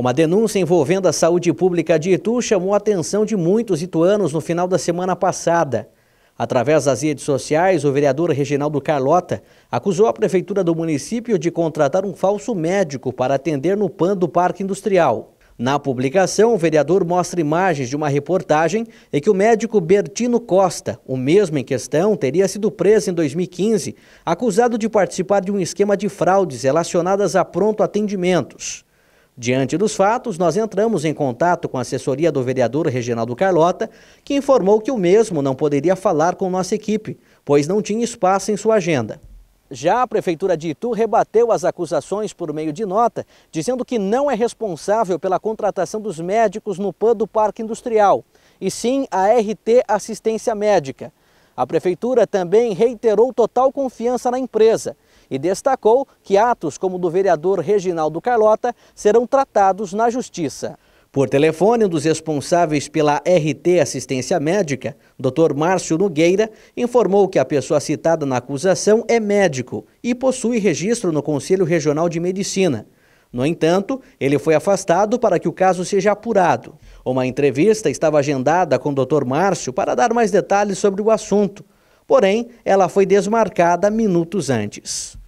Uma denúncia envolvendo a saúde pública de Itu chamou a atenção de muitos ituanos no final da semana passada. Através das redes sociais, o vereador Reginaldo Carlota acusou a prefeitura do município de contratar um falso médico para atender no PAN do Parque Industrial. Na publicação, o vereador mostra imagens de uma reportagem em que o médico Bertino Costa, o mesmo em questão, teria sido preso em 2015, acusado de participar de um esquema de fraudes relacionadas a pronto atendimentos. Diante dos fatos, nós entramos em contato com a assessoria do vereador Reginaldo Carlota, que informou que o mesmo não poderia falar com nossa equipe, pois não tinha espaço em sua agenda. Já a Prefeitura de Itu rebateu as acusações por meio de nota, dizendo que não é responsável pela contratação dos médicos no PAN do Parque Industrial, e sim a RT Assistência Médica. A Prefeitura também reiterou total confiança na empresa e destacou que atos como o do vereador Reginaldo Carlota serão tratados na Justiça. Por telefone, um dos responsáveis pela RT Assistência Médica, Dr. Márcio Nogueira, informou que a pessoa citada na acusação é médico e possui registro no Conselho Regional de Medicina. No entanto, ele foi afastado para que o caso seja apurado. Uma entrevista estava agendada com o Dr. Márcio para dar mais detalhes sobre o assunto. Porém, ela foi desmarcada minutos antes.